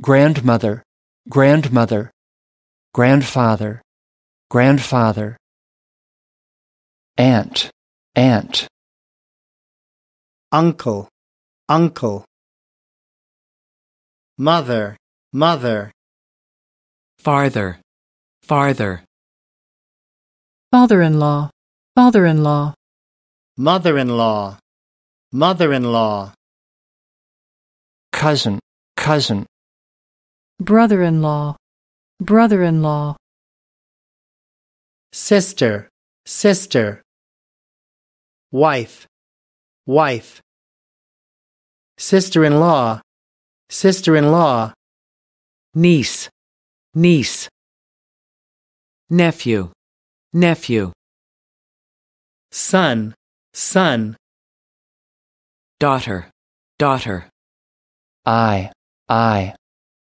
grandmother, grandmother, grandfather, grandfather, aunt, aunt, uncle, uncle, mother, mother, farther, farther, father-in-law, father-in-law, mother-in-law, mother-in-law, cousin, cousin, brother-in-law, brother-in-law. Sister, sister. Wife, wife. Sister-in-law, sister-in-law. Niece, niece. Nephew, nephew. Son, son. Daughter, daughter. I, I.